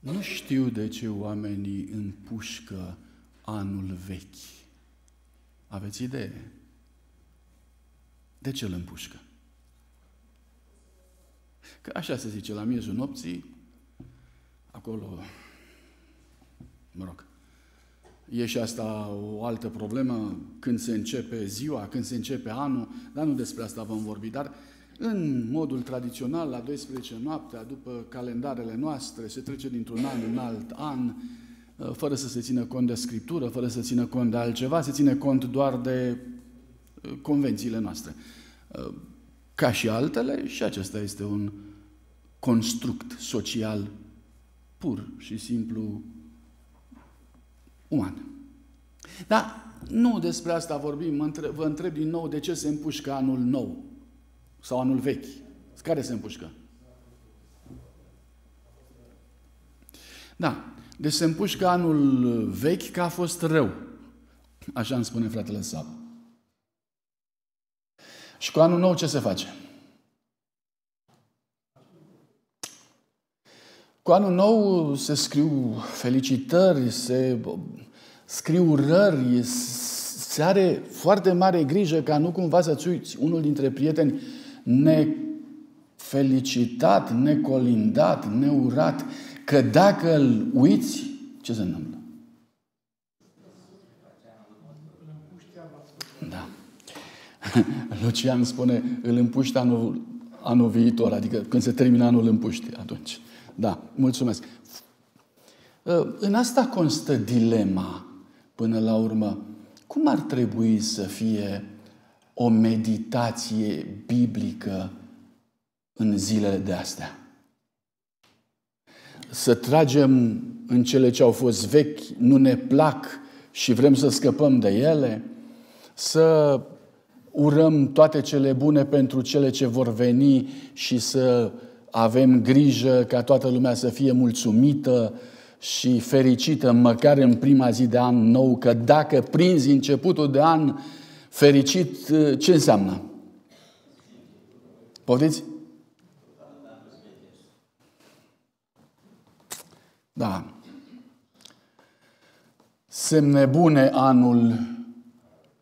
Nu știu de ce oamenii împușcă anul vechi. Aveți idee? De ce îl împușcă? Că așa se zice, la miezul nopții, acolo, mă rog, e și asta o altă problemă, când se începe ziua, când se începe anul, dar nu despre asta vom vorbi, dar în modul tradițional, la 12 noaptea, după calendarele noastre, se trece dintr-un an în alt an, uh, fără să se țină cont de scriptură, fără să țină cont de altceva, se ține cont doar de uh, convențiile noastre. Uh, ca și altele, și acesta este un construct social pur și simplu uman. Dar nu despre asta vorbim, vă întreb din nou de ce se împușcă anul nou sau anul vechi. Care se împușcă? Da, deci se împușcă anul vechi că a fost rău. Așa îmi spune fratele Sab. Și cu anul nou ce se face? Cu anul nou se scriu felicitări, se scriu urări, se are foarte mare grijă ca nu cumva să-ți uiți unul dintre prieteni nefelicitat, necolindat, neurat, că dacă îl uiți, ce se întâmplă? Da. Lucian spune, îl împuște anul, anul viitor, adică când se termină anul împuște atunci. Da, mulțumesc. Ă, în asta constă dilema, până la urmă. Cum ar trebui să fie o meditație biblică în zilele de astea. Să tragem în cele ce au fost vechi, nu ne plac și vrem să scăpăm de ele, să urăm toate cele bune pentru cele ce vor veni și să avem grijă ca toată lumea să fie mulțumită și fericită, măcar în prima zi de an nou, că dacă prinzi începutul de an Fericit ă, ce înseamnă? Poftiți? Da. Semne bune anul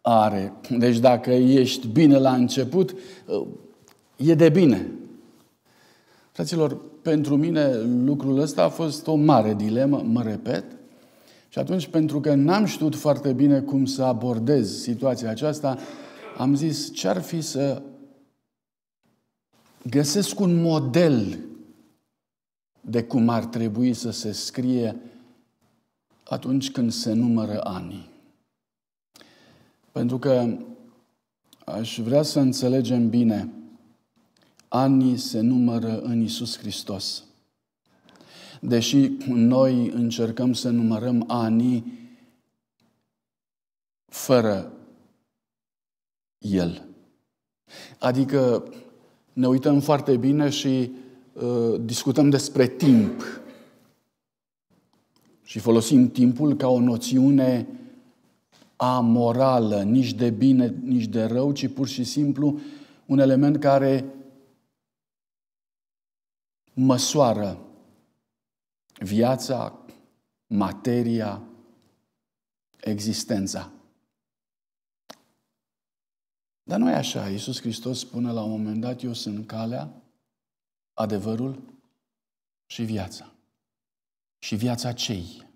are. Deci dacă ești bine la început, ă, e de bine. Fraților, pentru mine lucrul ăsta a fost o mare dilemă, mă repet, și atunci, pentru că n-am știut foarte bine cum să abordez situația aceasta, am zis ce ar fi să găsesc un model de cum ar trebui să se scrie atunci când se numără anii. Pentru că aș vrea să înțelegem bine, anii se numără în Isus Hristos deși noi încercăm să numărăm anii fără El. Adică ne uităm foarte bine și uh, discutăm despre timp. Și folosim timpul ca o noțiune amorală, nici de bine, nici de rău, ci pur și simplu un element care măsoară viața, materia, existența. Dar nu e așa. Iisus Hristos spune la un moment dat, eu sunt calea, adevărul și viața. Și viața cei.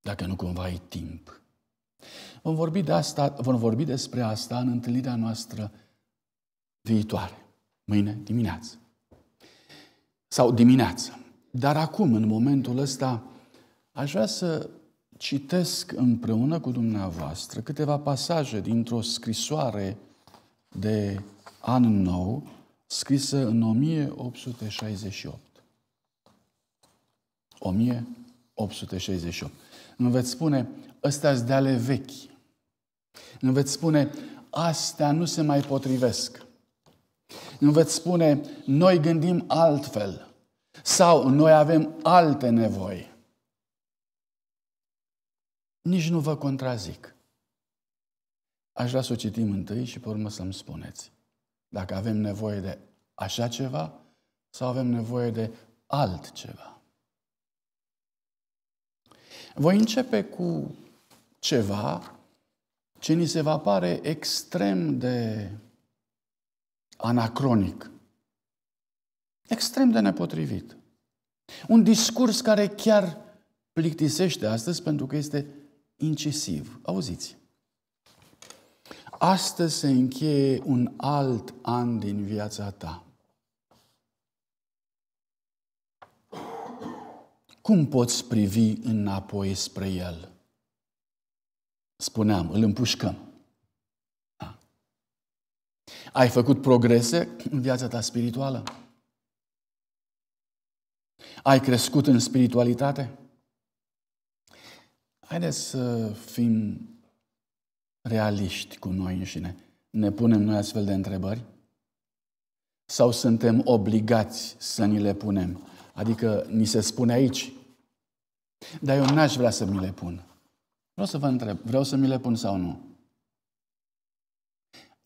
Dacă nu cumva ai timp. Vom vorbi, de asta, vom vorbi despre asta în întâlnirea noastră viitoare, mâine dimineață sau dimineață. Dar acum, în momentul ăsta, aș vrea să citesc împreună cu dumneavoastră câteva pasaje dintr-o scrisoare de an nou, scrisă în 1868. 1868. Nu veți spune, ăstea de ale vechi. Nu veți spune, astea nu se mai potrivesc. Nu veți spune, noi gândim altfel sau noi avem alte nevoi. Nici nu vă contrazic. Aș vrea să o citim întâi și pe urmă să-mi spuneți dacă avem nevoie de așa ceva sau avem nevoie de altceva. Voi începe cu ceva ce ni se va pare extrem de anacronic, extrem de nepotrivit. Un discurs care chiar plictisește astăzi pentru că este incisiv. Auziți. Astăzi se încheie un alt an din viața ta. Cum poți privi înapoi spre el? Spuneam, îl împușcăm. Ai făcut progrese în viața ta spirituală? Ai crescut în spiritualitate? Haideți să fim realiști cu noi înșine. Ne punem noi astfel de întrebări? Sau suntem obligați să ni le punem? Adică ni se spune aici. Dar eu n-aș vrea să mi le pun. Vreau să vă întreb, vreau să mi le pun sau nu?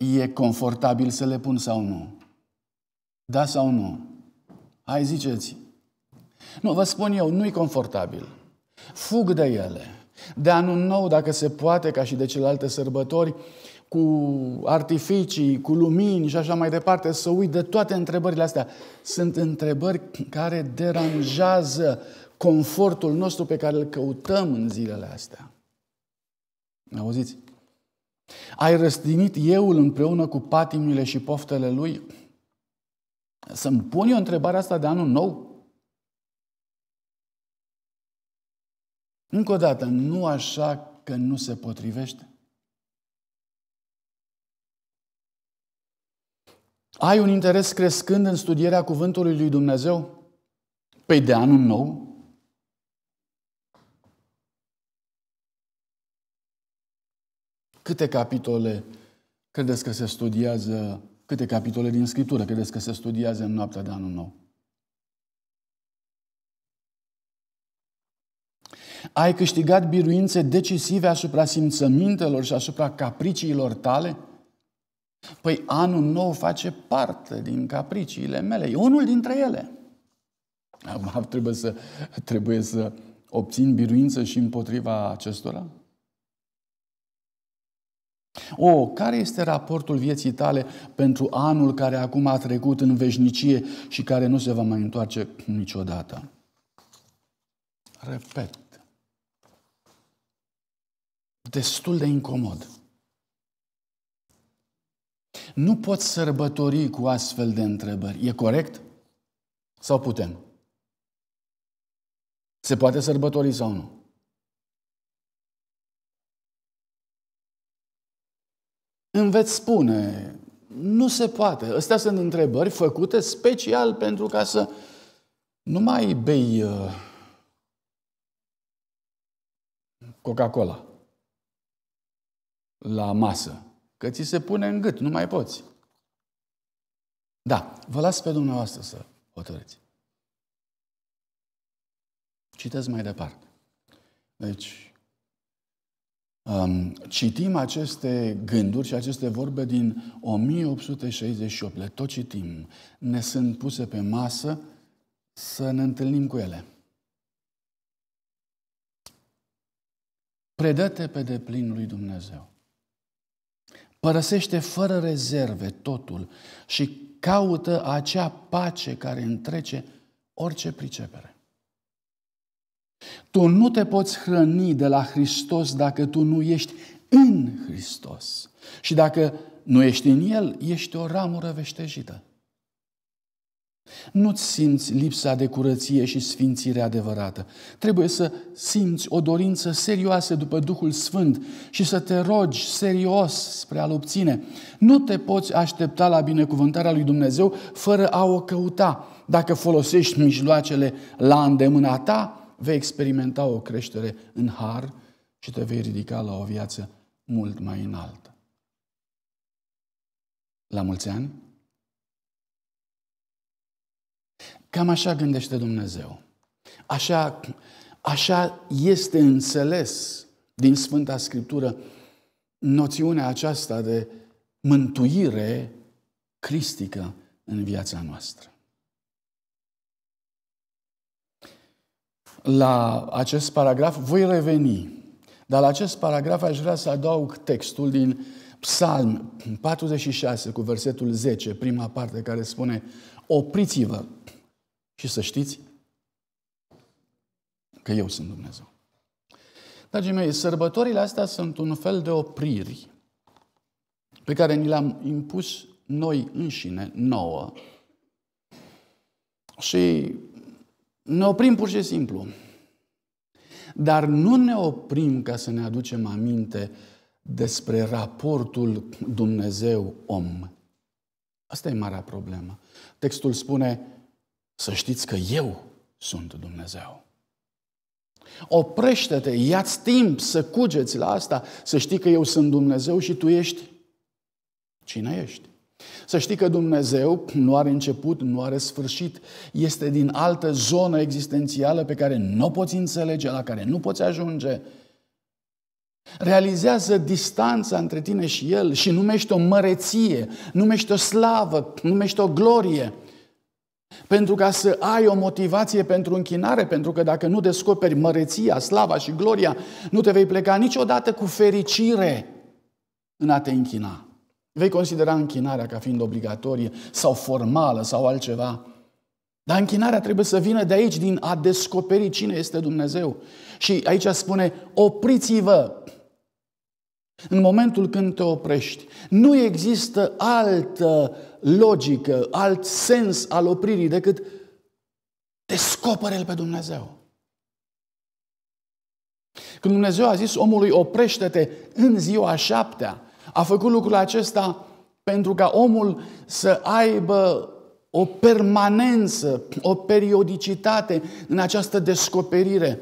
E confortabil să le pun sau nu? Da sau nu? Hai ziceți. Nu, vă spun eu, nu-i confortabil. Fug de ele. De anul nou, dacă se poate, ca și de celelalte sărbători, cu artificii, cu lumini și așa mai departe, să uit de toate întrebările astea. Sunt întrebări care deranjează confortul nostru pe care îl căutăm în zilele astea. Auziți? Ai răstinit euul împreună cu patimile și poftele lui? Să-mi pun eu întrebarea asta de anul nou? Încă o dată, nu așa că nu se potrivește? Ai un interes crescând în studierea cuvântului lui Dumnezeu? Păi de anul nou? Câte capitole credeți că se studiază, câte capitole din Scriptură credeți că se studiază în noaptea de anul nou? Ai câștigat biruințe decisive asupra simțămintelor și asupra capriciilor tale? Păi anul nou face parte din capriciile mele. E unul dintre ele. Acum trebuie să, trebuie să obțin biruință și împotriva acestora? O, care este raportul vieții tale pentru anul care acum a trecut în veșnicie și care nu se va mai întoarce niciodată? Repet. Destul de incomod. Nu poți sărbători cu astfel de întrebări. E corect? Sau putem? Se poate sărbători sau nu? îmi veți spune, nu se poate. Astea sunt întrebări făcute special pentru ca să nu mai bei uh, Coca-Cola la masă, că ți se pune în gât, nu mai poți. Da, vă las pe dumneavoastră să hotărâți. Citesc mai departe. Deci, citim aceste gânduri și aceste vorbe din 1868, le tot citim, ne sunt puse pe masă să ne întâlnim cu ele. Predă-te pe deplin lui Dumnezeu. Părăsește fără rezerve totul și caută acea pace care întrece orice pricepere. Tu nu te poți hrăni de la Hristos dacă tu nu ești în Hristos. Și dacă nu ești în El, ești o ramură veștejită. Nu-ți simți lipsa de curăție și sfințire adevărată. Trebuie să simți o dorință serioasă după Duhul Sfânt și să te rogi serios spre a-L obține. Nu te poți aștepta la binecuvântarea lui Dumnezeu fără a o căuta. Dacă folosești mijloacele la îndemâna ta, vei experimenta o creștere în har și te vei ridica la o viață mult mai înaltă. La mulți ani? Cam așa gândește Dumnezeu. Așa, așa este înțeles din Sfânta Scriptură noțiunea aceasta de mântuire cristică în viața noastră. la acest paragraf, voi reveni. Dar la acest paragraf aș vrea să adaug textul din Psalm 46 cu versetul 10, prima parte care spune Opriți-vă și să știți că eu sunt Dumnezeu. Dragii mei, sărbătorile astea sunt un fel de opriri pe care ni le-am impus noi înșine, nouă. Și ne oprim pur și simplu. Dar nu ne oprim ca să ne aducem aminte despre raportul Dumnezeu-om. Asta e marea problemă. Textul spune, să știți că eu sunt Dumnezeu. Oprește-te, ia-ți timp să cugeți la asta, să știi că eu sunt Dumnezeu și tu ești cine ești. Să știi că Dumnezeu nu are început, nu are sfârșit. Este din altă zonă existențială pe care nu poți înțelege, la care nu poți ajunge. Realizează distanța între tine și El și numește o măreție, numește o slavă, numește o glorie. Pentru ca să ai o motivație pentru închinare, pentru că dacă nu descoperi măreția, slava și gloria, nu te vei pleca niciodată cu fericire în a te închina. Vei considera închinarea ca fiind obligatorie sau formală sau altceva. Dar închinarea trebuie să vină de aici, din a descoperi cine este Dumnezeu. Și aici spune, opriți-vă! În momentul când te oprești, nu există altă logică, alt sens al opririi decât descoperă-L pe Dumnezeu. Când Dumnezeu a zis omului, oprește-te în ziua șaptea, a făcut lucrul acesta pentru ca omul să aibă o permanență, o periodicitate în această descoperire.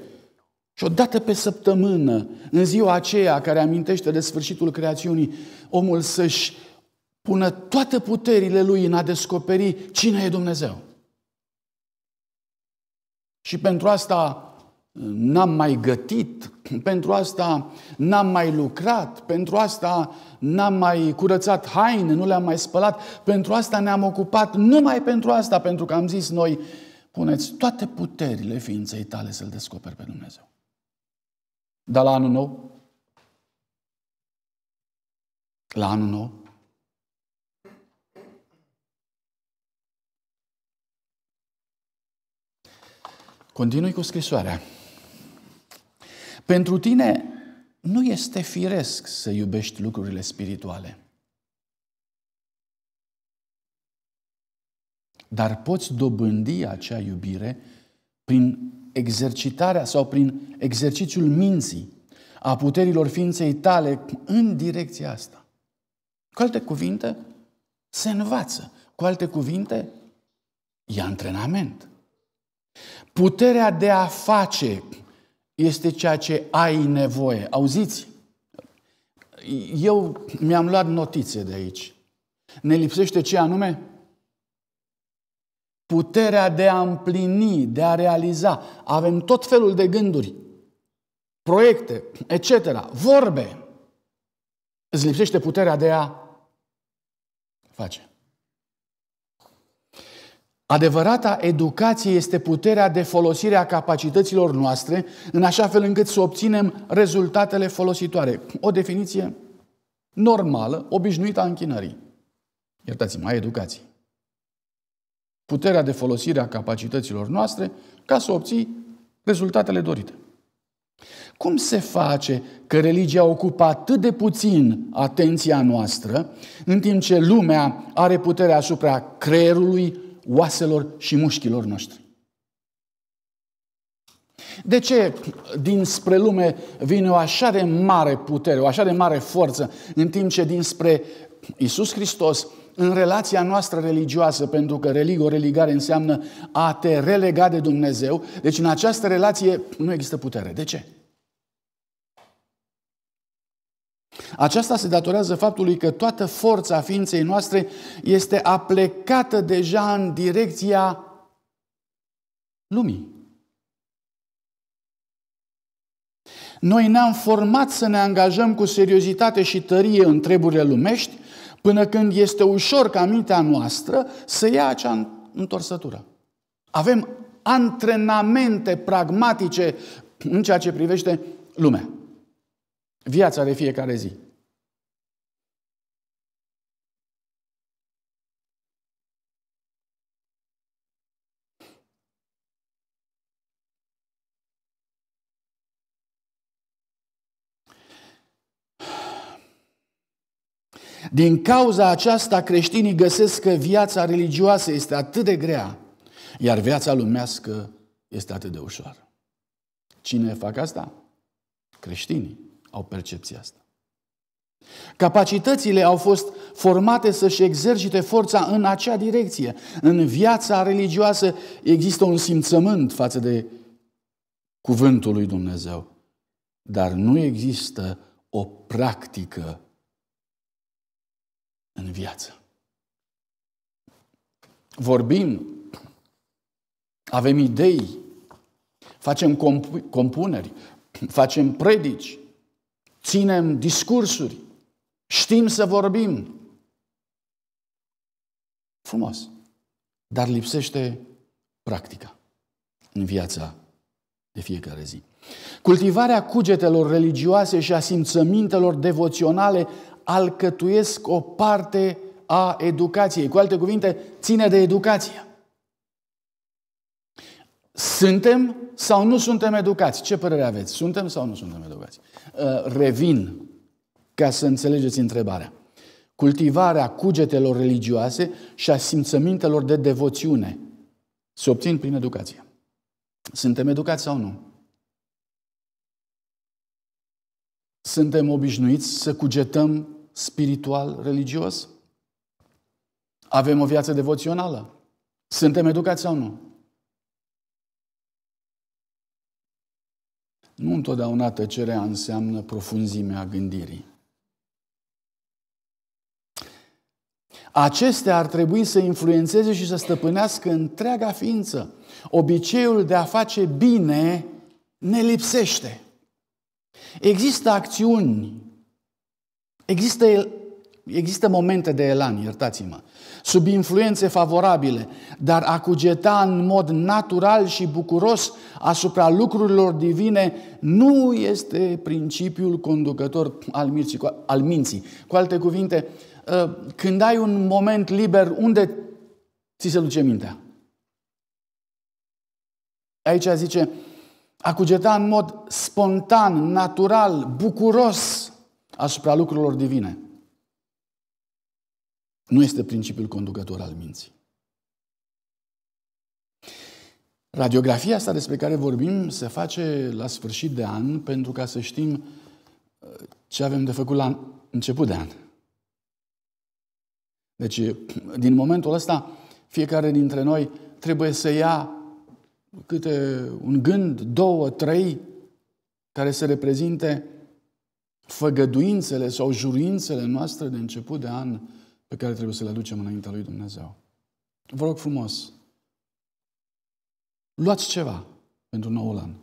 Și o dată pe săptămână, în ziua aceea care amintește de sfârșitul creațiunii, omul să-și pună toate puterile lui în a descoperi cine e Dumnezeu. Și pentru asta n-am mai gătit, pentru asta n-am mai lucrat, pentru asta n-am mai curățat haine, nu le-am mai spălat, pentru asta ne-am ocupat, numai pentru asta, pentru că am zis noi, puneți toate puterile ființei tale să-L descoperi pe Dumnezeu. Dar la anul nou? La anul nou? Continui cu scrisoarea. Pentru tine nu este firesc să iubești lucrurile spirituale. Dar poți dobândi acea iubire prin exercitarea sau prin exercițiul minții, a puterilor ființei tale în direcția asta. Cu alte cuvinte, se învață. Cu alte cuvinte, e antrenament. Puterea de a face este ceea ce ai nevoie. Auziți? Eu mi-am luat notițe de aici. Ne lipsește ce anume? Puterea de a împlini, de a realiza. Avem tot felul de gânduri, proiecte, etc., vorbe. Îți lipsește puterea de a face. Adevărata educație este puterea de folosire a capacităților noastre în așa fel încât să obținem rezultatele folositoare. O definiție normală, obișnuită a închinării. Iertați-mă, a educației. Puterea de folosire a capacităților noastre ca să obții rezultatele dorite. Cum se face că religia ocupă atât de puțin atenția noastră, în timp ce lumea are puterea asupra creierului, oaselor și mușchilor noștri. De ce dinspre lume vine o așa de mare putere, o așa de mare forță, în timp ce dinspre Isus Hristos, în relația noastră religioasă, pentru că religo, religare înseamnă a te relega de Dumnezeu, deci în această relație nu există putere. De ce? Aceasta se datorează faptului că toată forța ființei noastre este aplecată deja în direcția lumii. Noi ne-am format să ne angajăm cu seriozitate și tărie în treburile lumești, până când este ușor ca mintea noastră să ia acea întorsătură. Avem antrenamente pragmatice în ceea ce privește lumea. Viața de fiecare zi. Din cauza aceasta, creștinii găsesc că viața religioasă este atât de grea, iar viața lumească este atât de ușoară. Cine fac asta? Creștinii au percepția asta. Capacitățile au fost formate să-și exercite forța în acea direcție. În viața religioasă există un simțământ față de cuvântul lui Dumnezeu, dar nu există o practică în viață. Vorbim, avem idei, facem compuneri, facem predici, ținem discursuri, știm să vorbim. Frumos. Dar lipsește practica în viața de fiecare zi. Cultivarea cugetelor religioase și a simțămintelor devoționale alcătuiesc o parte a educației. Cu alte cuvinte, ține de educație. Suntem sau nu suntem educați? Ce părere aveți? Suntem sau nu suntem educați? Uh, revin ca să înțelegeți întrebarea. Cultivarea cugetelor religioase și a simțămintelor de devoțiune se obțin prin educație. Suntem educați sau nu? Suntem obișnuiți să cugetăm spiritual, religios? Avem o viață devoțională? Suntem educați sau nu? Nu întotdeauna tăcerea înseamnă profunzimea gândirii. Acestea ar trebui să influențeze și să stăpânească întreaga ființă. Obiceiul de a face bine ne lipsește. Există acțiuni, există Există momente de elan, iertați-mă, sub influențe favorabile, dar a cugeta în mod natural și bucuros asupra lucrurilor divine nu este principiul conducător al, mirții, al minții. Cu alte cuvinte, ă, când ai un moment liber, unde ți se duce mintea? Aici zice, a cugeta în mod spontan, natural, bucuros asupra lucrurilor divine nu este principiul conducător al minții. Radiografia asta despre care vorbim se face la sfârșit de an pentru ca să știm uh, ce avem de făcut la început de an. Deci, din momentul ăsta, fiecare dintre noi trebuie să ia câte un gând, două, trei, care să reprezinte făgăduințele sau juruințele noastre de început de an pe care trebuie să le aducem înaintea lui Dumnezeu. Vă rog frumos, luați ceva pentru noul an.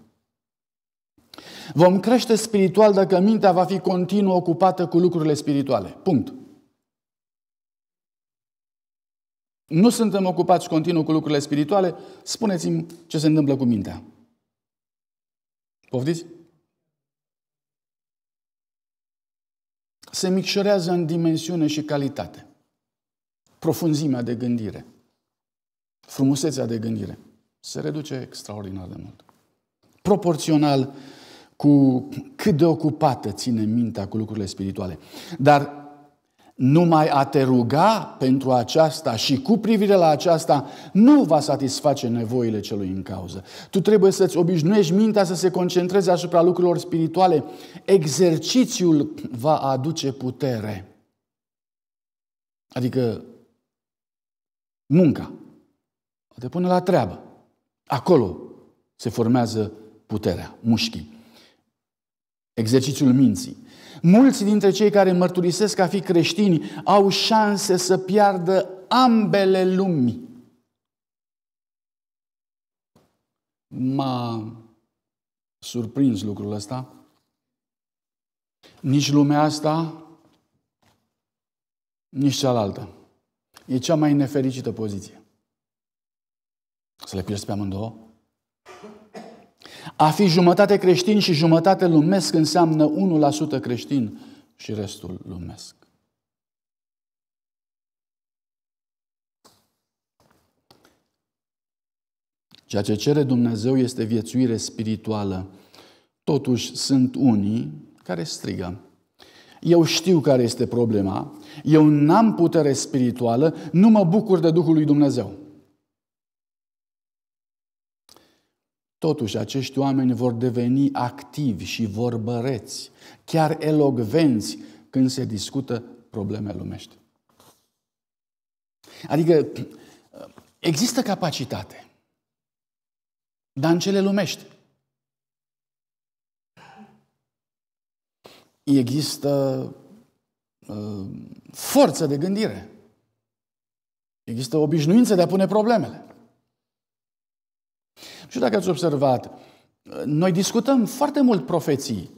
Vom crește spiritual dacă mintea va fi continuu ocupată cu lucrurile spirituale. Punct. Nu suntem ocupați continuu cu lucrurile spirituale, spuneți-mi ce se întâmplă cu mintea. Poftiți? Se micșorează în dimensiune și calitate profunzimea de gândire, frumusețea de gândire se reduce extraordinar de mult. Proporțional cu cât de ocupată ține mintea cu lucrurile spirituale. Dar numai a te ruga pentru aceasta și cu privire la aceasta nu va satisface nevoile celui în cauză. Tu trebuie să-ți obișnuiești mintea să se concentreze asupra lucrurilor spirituale. Exercițiul va aduce putere. Adică munca, o depune la treabă. Acolo se formează puterea, mușchii, exercițiul minții. Mulți dintre cei care mărturisesc a fi creștini au șanse să piardă ambele lumi. M-a surprins lucrul ăsta. Nici lumea asta, nici cealaltă e cea mai nefericită poziție. Să le pierzi pe amândouă? A fi jumătate creștin și jumătate lumesc înseamnă 1% creștin și restul lumesc. Ceea ce cere Dumnezeu este viețuire spirituală. Totuși sunt unii care strigă. Eu știu care este problema, eu n-am putere spirituală, nu mă bucur de Duhul lui Dumnezeu. Totuși, acești oameni vor deveni activi și vorbăreți, chiar elogvenți, când se discută probleme lumești. Adică există capacitate, dar în cele lumești. există uh, forță de gândire. Există obișnuință de a pune problemele. Nu știu dacă ați observat, noi discutăm foarte mult profeții,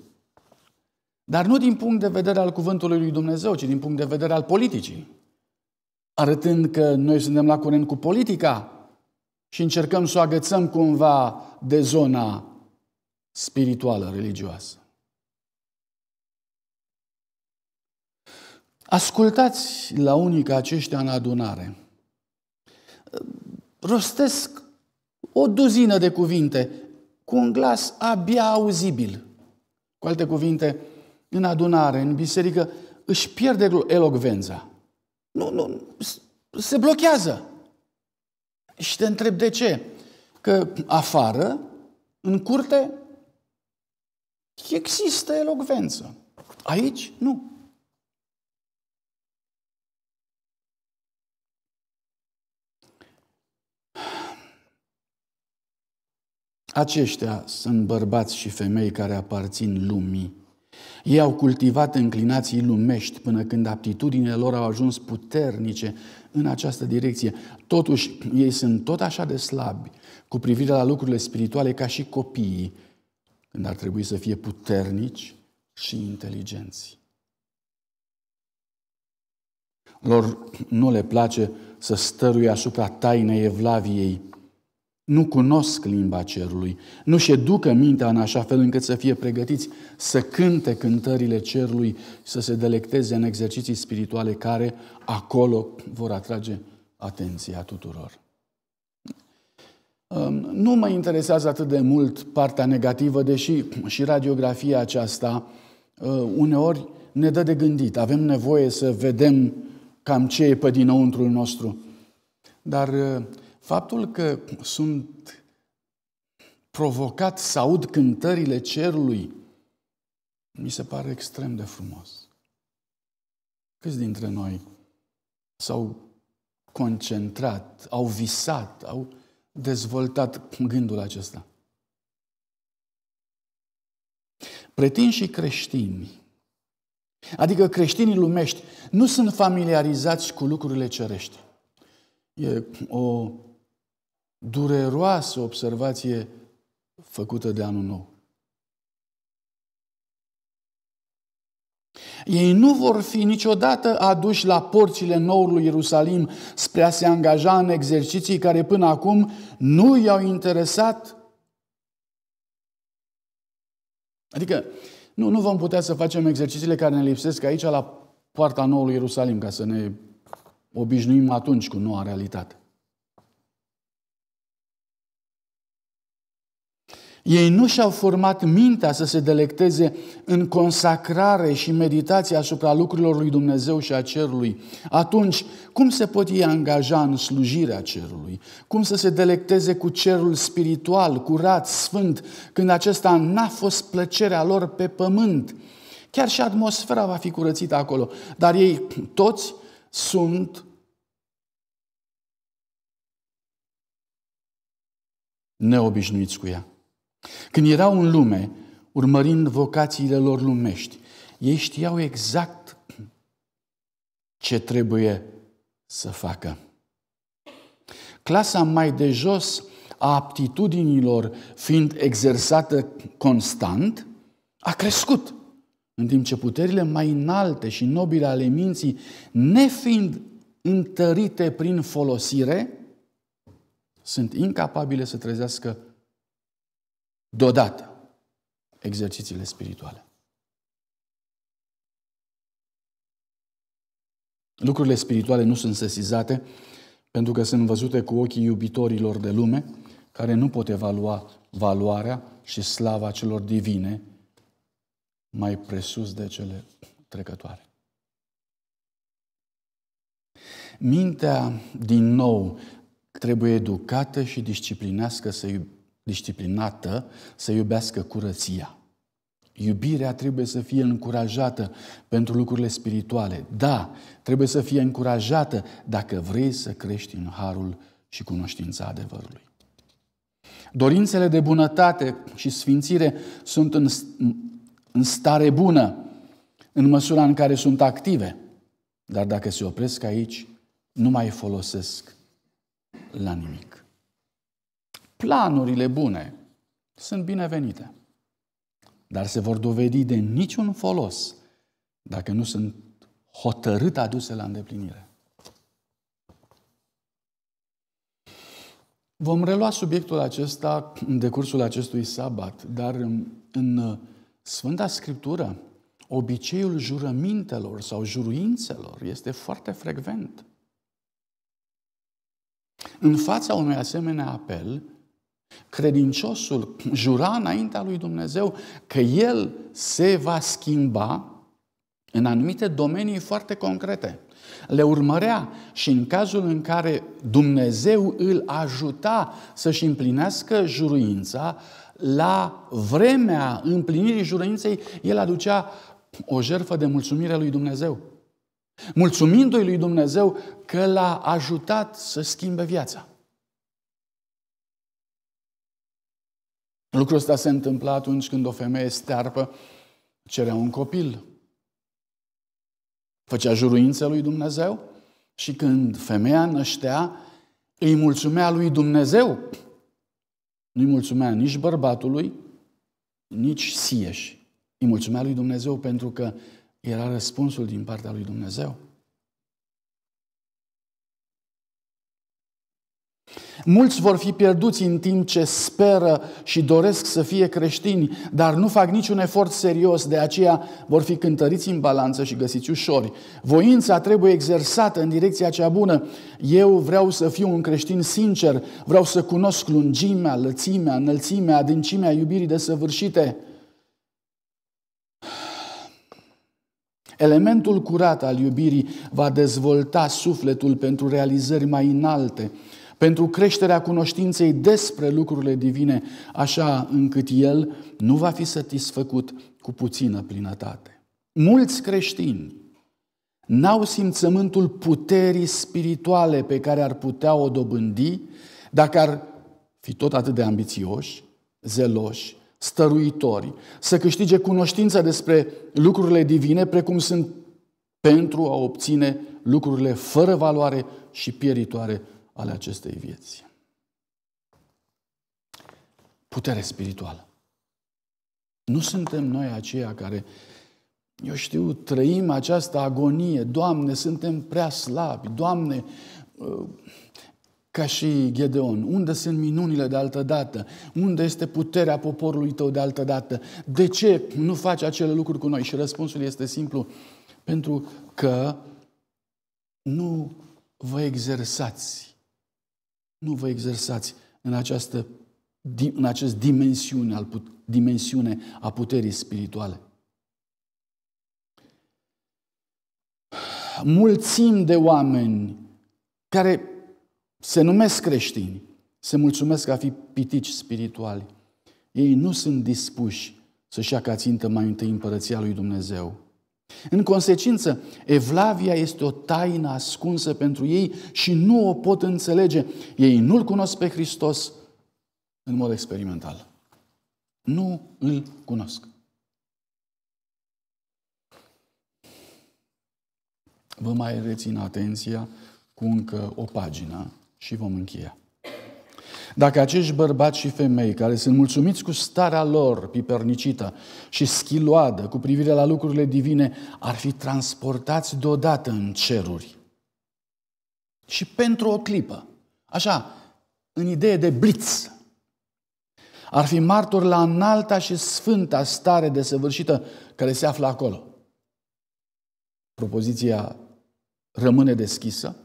dar nu din punct de vedere al cuvântului lui Dumnezeu, ci din punct de vedere al politicii. Arătând că noi suntem la curent cu politica și încercăm să o agățăm cumva de zona spirituală, religioasă. Ascultați la unii ca aceștia în adunare. Rostesc o duzină de cuvinte cu un glas abia auzibil. Cu alte cuvinte, în adunare, în biserică, își pierde elocvența. Nu, nu, se blochează. Și te întreb de ce. Că afară, în curte, există elocvență. Aici, nu. Aceștia sunt bărbați și femei care aparțin lumii. Ei au cultivat înclinații lumești până când aptitudinile lor au ajuns puternice în această direcție. Totuși, ei sunt tot așa de slabi cu privire la lucrurile spirituale ca și copiii, când ar trebui să fie puternici și inteligenți. Lor nu le place să stăruie asupra tainei Evlaviei, nu cunosc limba cerului, nu-și educă mintea în așa fel încât să fie pregătiți să cânte cântările cerului, să se delecteze în exerciții spirituale care acolo vor atrage atenția tuturor. Nu mă interesează atât de mult partea negativă, deși și radiografia aceasta ă, uneori ne dă de gândit. Avem nevoie să vedem cam ce e pe dinăuntrul nostru. Dar ă, Faptul că sunt provocat să aud cântările cerului, mi se pare extrem de frumos. Câți dintre noi s-au concentrat, au visat, au dezvoltat gândul acesta? și creștini, adică creștinii lumești, nu sunt familiarizați cu lucrurile cerești. E o dureroasă observație făcută de anul nou. Ei nu vor fi niciodată aduși la porțile noului Ierusalim spre a se angaja în exerciții care până acum nu i-au interesat. Adică nu, nu vom putea să facem exercițiile care ne lipsesc aici la poarta noului Ierusalim ca să ne obișnuim atunci cu noua realitate. Ei nu și-au format mintea să se delecteze în consacrare și meditație asupra lucrurilor lui Dumnezeu și a cerului. Atunci, cum se pot ei angaja în slujirea cerului? Cum să se delecteze cu cerul spiritual, curat, sfânt, când acesta n-a fost plăcerea lor pe pământ? Chiar și atmosfera va fi curățită acolo. Dar ei toți sunt neobișnuiți cu ea. Când erau în lume, urmărind vocațiile lor lumești, ei știau exact ce trebuie să facă. Clasa mai de jos a aptitudinilor fiind exersată constant, a crescut, în timp ce puterile mai înalte și nobile ale minții, nefiind întărite prin folosire, sunt incapabile să trezească deodată exercițiile spirituale. Lucrurile spirituale nu sunt sesizate pentru că sunt văzute cu ochii iubitorilor de lume care nu pot evalua valoarea și slava celor divine mai presus de cele trecătoare. Mintea, din nou, trebuie educată și disciplinească să, iub- disciplinată să iubească curăția. Iubirea trebuie să fie încurajată pentru lucrurile spirituale. Da, trebuie să fie încurajată dacă vrei să crești în harul și cunoștința adevărului. Dorințele de bunătate și sfințire sunt în, în stare bună, în măsura în care sunt active. Dar dacă se opresc aici, nu mai folosesc la nimic. Planurile bune sunt binevenite, dar se vor dovedi de niciun folos dacă nu sunt hotărât aduse la îndeplinire. Vom relua subiectul acesta în decursul acestui sabat, dar în Sfânta Scriptură, obiceiul jurămintelor sau juruințelor este foarte frecvent. În fața unui asemenea apel, Credinciosul jura înaintea lui Dumnezeu că el se va schimba în anumite domenii foarte concrete. Le urmărea și în cazul în care Dumnezeu îl ajuta să-și împlinească juruința, la vremea împlinirii juruinței, el aducea o jertfă de mulțumire lui Dumnezeu. Mulțumindu-i lui Dumnezeu că l-a ajutat să schimbe viața. Lucrul ăsta se întâmpla atunci când o femeie stearpă cerea un copil. Făcea juruință lui Dumnezeu și când femeia năștea, îi mulțumea lui Dumnezeu. nu îi mulțumea nici bărbatului, nici sieși. Îi mulțumea lui Dumnezeu pentru că era răspunsul din partea lui Dumnezeu. Mulți vor fi pierduți în timp ce speră și doresc să fie creștini, dar nu fac niciun efort serios, de aceea vor fi cântăriți în balanță și găsiți ușori. Voința trebuie exersată în direcția cea bună. Eu vreau să fiu un creștin sincer, vreau să cunosc lungimea, lățimea, înălțimea, adâncimea iubirii desăvârșite. Elementul curat al iubirii va dezvolta sufletul pentru realizări mai înalte – pentru creșterea cunoștinței despre lucrurile divine, așa încât el nu va fi satisfăcut cu puțină plinătate. Mulți creștini n-au simțământul puterii spirituale pe care ar putea o dobândi dacă ar fi tot atât de ambițioși, zeloși, stăruitori, să câștige cunoștința despre lucrurile divine, precum sunt pentru a obține lucrurile fără valoare și pieritoare ale acestei vieți. Putere spirituală. Nu suntem noi aceia care, eu știu, trăim această agonie. Doamne, suntem prea slabi. Doamne, uh, ca și Gedeon, unde sunt minunile de altă dată? Unde este puterea poporului tău de altă dată? De ce nu faci acele lucruri cu noi? Și răspunsul este simplu. Pentru că nu vă exersați nu vă exersați în, această, în acest dimensiune, al, dimensiune a puterii spirituale. Mulțim de oameni care se numesc creștini, se mulțumesc a fi pitici spirituali. Ei nu sunt dispuși să-și ia ca țintă mai întâi împărăția lui Dumnezeu în consecință, Evlavia este o taină ascunsă pentru ei și nu o pot înțelege. Ei nu-L cunosc pe Hristos în mod experimental. Nu îl cunosc. Vă mai rețin atenția cu încă o pagină și vom încheia. Dacă acești bărbați și femei care sunt mulțumiți cu starea lor pipernicită și schiloadă cu privire la lucrurile divine ar fi transportați deodată în ceruri. Și pentru o clipă, așa, în idee de blitz, ar fi martori la înalta și sfânta stare de săvârșită care se află acolo. Propoziția rămâne deschisă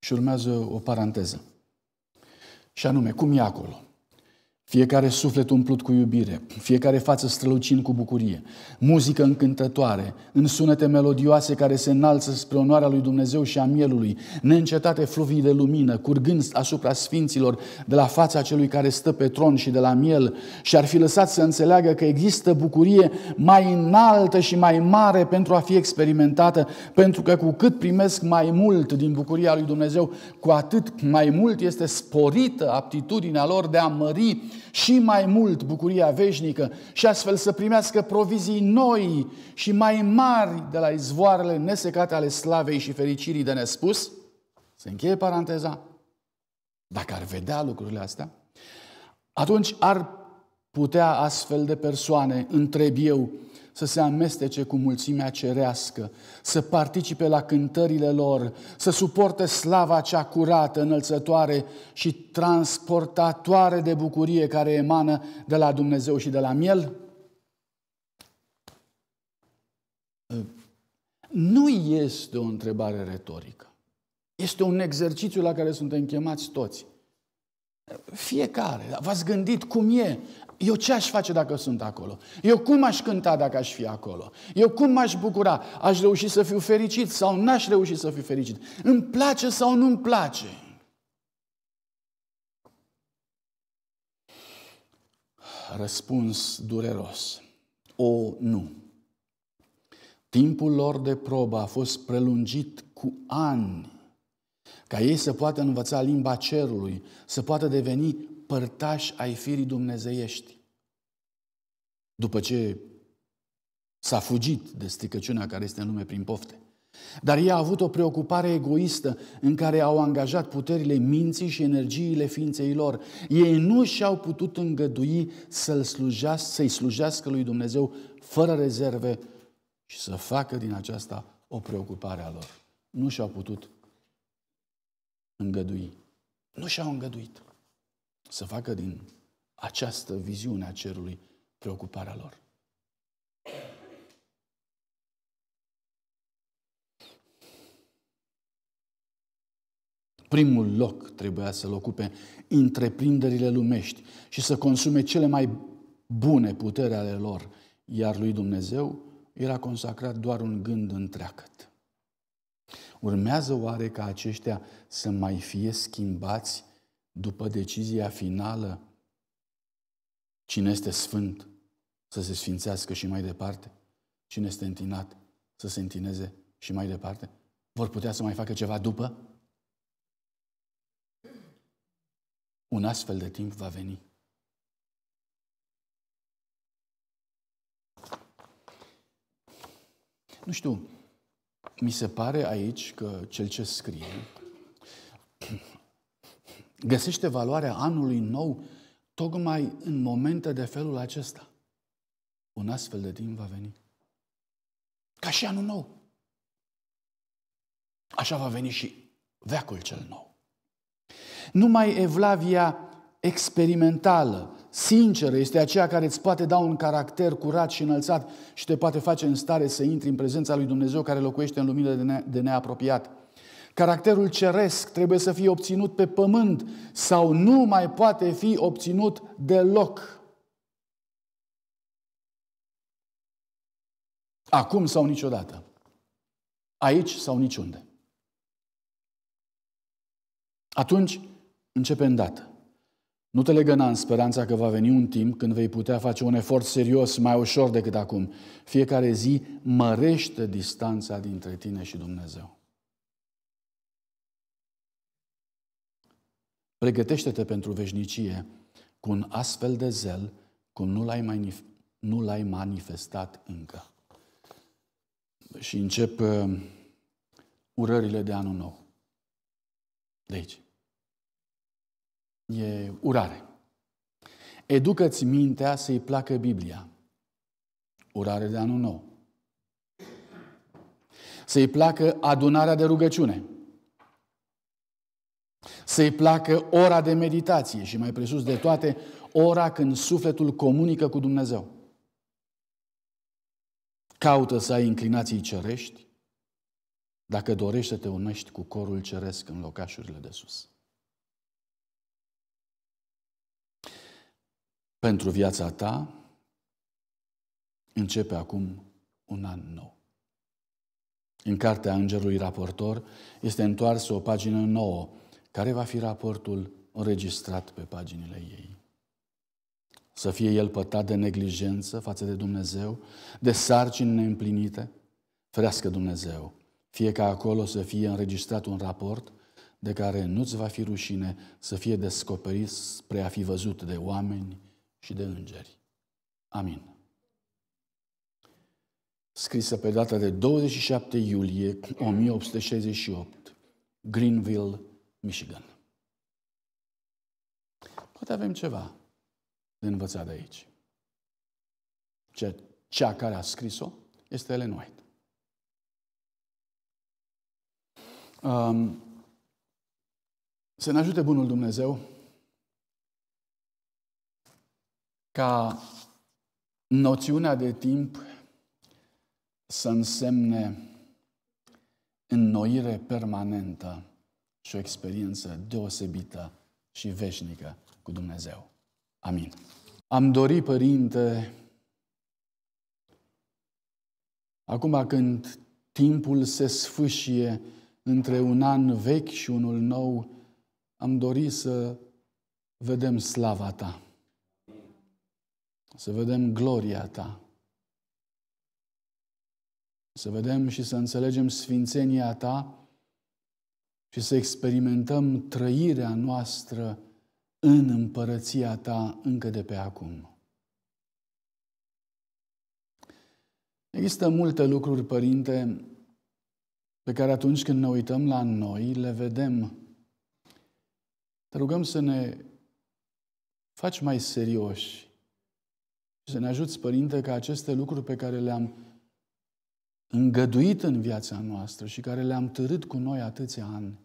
și urmează o paranteză. Și anume, cum e acolo? Fiecare suflet umplut cu iubire, fiecare față strălucind cu bucurie, muzică încântătoare, în sunete melodioase care se înalță spre onoarea lui Dumnezeu și a mielului, neîncetate fluvii de lumină, curgând asupra sfinților de la fața celui care stă pe tron și de la miel și ar fi lăsat să înțeleagă că există bucurie mai înaltă și mai mare pentru a fi experimentată, pentru că cu cât primesc mai mult din bucuria lui Dumnezeu, cu atât mai mult este sporită aptitudinea lor de a mări și mai mult bucuria veșnică și astfel să primească provizii noi și mai mari de la izvoarele nesecate ale slavei și fericirii de nespus? Se încheie paranteza. Dacă ar vedea lucrurile astea, atunci ar putea astfel de persoane, întreb eu, să se amestece cu mulțimea cerească, să participe la cântările lor, să suporte slava cea curată, înălțătoare și transportatoare de bucurie care emană de la Dumnezeu și de la miel? Nu este o întrebare retorică. Este un exercițiu la care suntem chemați toți. Fiecare. V-ați gândit cum e? Eu ce aș face dacă sunt acolo? Eu cum aș cânta dacă aș fi acolo? Eu cum m-aș bucura? Aș reuși să fiu fericit sau n-aș reuși să fiu fericit? Îmi place sau nu-mi place? Răspuns dureros. O, nu. Timpul lor de probă a fost prelungit cu ani ca ei să poată învăța limba cerului, să poată deveni părtași ai firii dumnezeiești. După ce s-a fugit de stricăciunea care este în lume prin pofte. Dar ea a avut o preocupare egoistă în care au angajat puterile minții și energiile ființei lor. Ei nu și-au putut îngădui să-l slujească, să-i slujească lui Dumnezeu fără rezerve și să facă din aceasta o preocupare a lor. Nu și-au putut îngădui. Nu și-au îngăduit să facă din această viziune a cerului preocuparea lor. Primul loc trebuia să-l ocupe întreprinderile lumești și să consume cele mai bune putere ale lor, iar lui Dumnezeu era consacrat doar un gând întreagăt. Urmează oare ca aceștia să mai fie schimbați după decizia finală, cine este sfânt să se sfințească și mai departe, cine este întinat să se întineze și mai departe, vor putea să mai facă ceva după? Un astfel de timp va veni. Nu știu, mi se pare aici că cel ce scrie găsește valoarea anului nou tocmai în momente de felul acesta. Un astfel de timp va veni. Ca și anul nou. Așa va veni și veacul cel nou. Numai evlavia experimentală, sinceră, este aceea care îți poate da un caracter curat și înălțat și te poate face în stare să intri în prezența lui Dumnezeu care locuiește în lumină de, ne- de neapropiat. Caracterul ceresc trebuie să fie obținut pe pământ sau nu mai poate fi obținut deloc. Acum sau niciodată. Aici sau niciunde. Atunci începe îndată. Nu te legăna în speranța că va veni un timp când vei putea face un efort serios mai ușor decât acum. Fiecare zi mărește distanța dintre tine și Dumnezeu. Pregătește-te pentru veșnicie cu un astfel de zel cum nu l-ai, mai, nu l-ai manifestat încă. Și încep uh, urările de anul nou. De aici. E urare. Educă-ți mintea să-i placă Biblia. Urare de anul nou. Să-i placă adunarea de rugăciune. Să-i placă ora de meditație și mai presus de toate, ora când sufletul comunică cu Dumnezeu. Caută să ai inclinații cerești, dacă dorești să te unești cu corul ceresc în locașurile de sus. Pentru viața ta începe acum un an nou. În cartea Îngerului Raportor este întoarsă o pagină nouă care va fi raportul înregistrat pe paginile ei. Să fie el pătat de neglijență față de Dumnezeu, de sarcini neîmplinite, frească Dumnezeu, fie ca acolo să fie înregistrat un raport de care nu-ți va fi rușine să fie descoperit spre a fi văzut de oameni și de îngeri. Amin. Scrisă pe data de 27 iulie 1868, Greenville, Michigan. Poate avem ceva de învățat de aici. Ceea, cea care a scris-o este Ellen White. Um, să ne ajute Bunul Dumnezeu ca noțiunea de timp să însemne înnoire permanentă și o experiență deosebită și veșnică cu Dumnezeu. Amin. Am dorit, Părinte, acum când timpul se sfâșie între un an vechi și unul nou, am dorit să vedem slava Ta, să vedem gloria Ta, să vedem și să înțelegem sfințenia Ta, și să experimentăm trăirea noastră în împărăția ta încă de pe acum. Există multe lucruri, Părinte, pe care atunci când ne uităm la noi, le vedem. Te rugăm să ne faci mai serioși și să ne ajuți, Părinte, ca aceste lucruri pe care le-am îngăduit în viața noastră și care le-am târât cu noi atâția ani,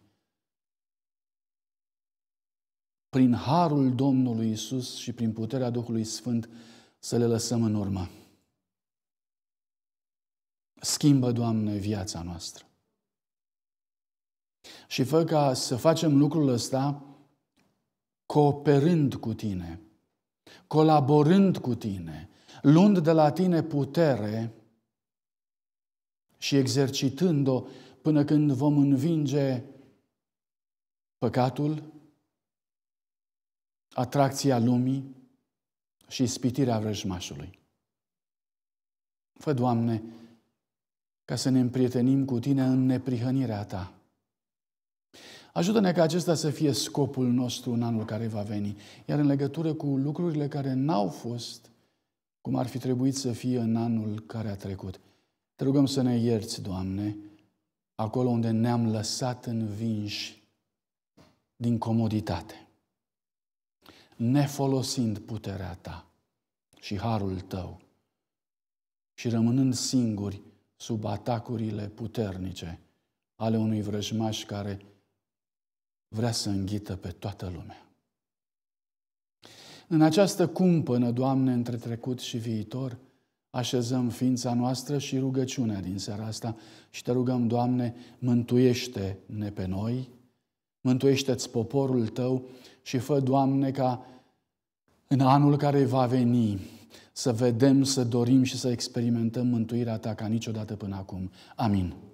prin harul Domnului Isus și prin puterea Duhului Sfânt, să le lăsăm în urmă. Schimbă, Doamne, viața noastră. Și fă ca să facem lucrul ăsta cooperând cu Tine, colaborând cu Tine, luând de la Tine putere și exercitând-o până când vom învinge păcatul, atracția lumii și ispitirea vrăjmașului. Fă, Doamne, ca să ne împrietenim cu Tine în neprihănirea Ta. Ajută-ne ca acesta să fie scopul nostru în anul care va veni. Iar în legătură cu lucrurile care n-au fost, cum ar fi trebuit să fie în anul care a trecut, te rugăm să ne ierți, Doamne, acolo unde ne-am lăsat învinși din comoditate, nefolosind puterea Ta și harul Tău și rămânând singuri sub atacurile puternice ale unui vrăjmaș care vrea să înghită pe toată lumea. În această cumpănă, Doamne, între trecut și viitor, așezăm ființa noastră și rugăciunea din seara asta și te rugăm, Doamne, mântuiește-ne pe noi, mântuiește-ți poporul Tău și fă, Doamne, ca în anul care va veni să vedem, să dorim și să experimentăm mântuirea Ta ca niciodată până acum. Amin.